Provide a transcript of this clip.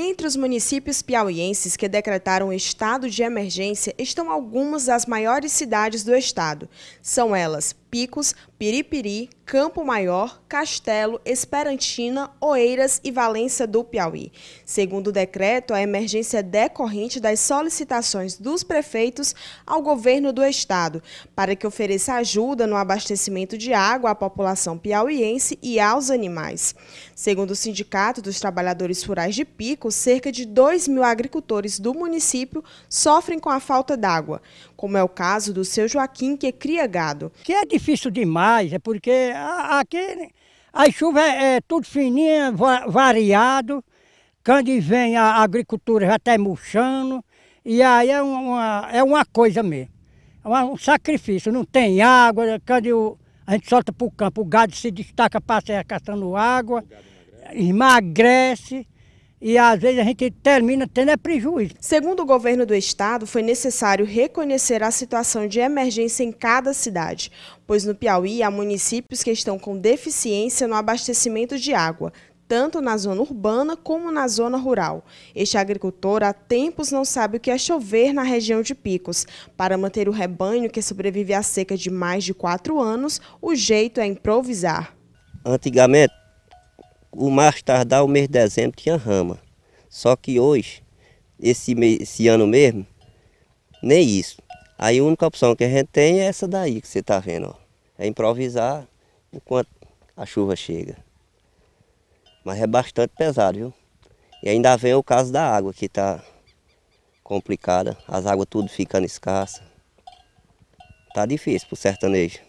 Entre os municípios piauienses que decretaram estado de emergência estão algumas das maiores cidades do estado. São elas Picos, Piripiri, Campo Maior, Castelo, Esperantina, Oeiras e Valença do Piauí. Segundo o decreto, a emergência é decorrente das solicitações dos prefeitos ao governo do estado para que ofereça ajuda no abastecimento de água à população piauiense e aos animais. Segundo o Sindicato dos Trabalhadores Rurais de Pico, cerca de 2 mil agricultores do município sofrem com a falta d'água como é o caso do seu Joaquim, que cria gado. Que é difícil demais, é porque aqui a chuva é, é tudo fininha, variado, quando vem a agricultura já está murchando, e aí é uma, é uma coisa mesmo, é um sacrifício, não tem água, quando a gente solta para o campo, o gado se destaca para a caçando água, emagrece e às vezes a gente termina tendo é prejuízo. Segundo o governo do estado, foi necessário reconhecer a situação de emergência em cada cidade, pois no Piauí há municípios que estão com deficiência no abastecimento de água, tanto na zona urbana como na zona rural. Este agricultor há tempos não sabe o que é chover na região de Picos. Para manter o rebanho que sobrevive à seca de mais de quatro anos, o jeito é improvisar. Antigamente o mais tardar o mês de dezembro tinha rama. Só que hoje, esse, esse ano mesmo, nem isso. Aí a única opção que a gente tem é essa daí que você está vendo. Ó. É improvisar enquanto a chuva chega. Mas é bastante pesado, viu? E ainda vem o caso da água que está complicada. As águas tudo ficando escassas. Tá difícil pro sertanejo.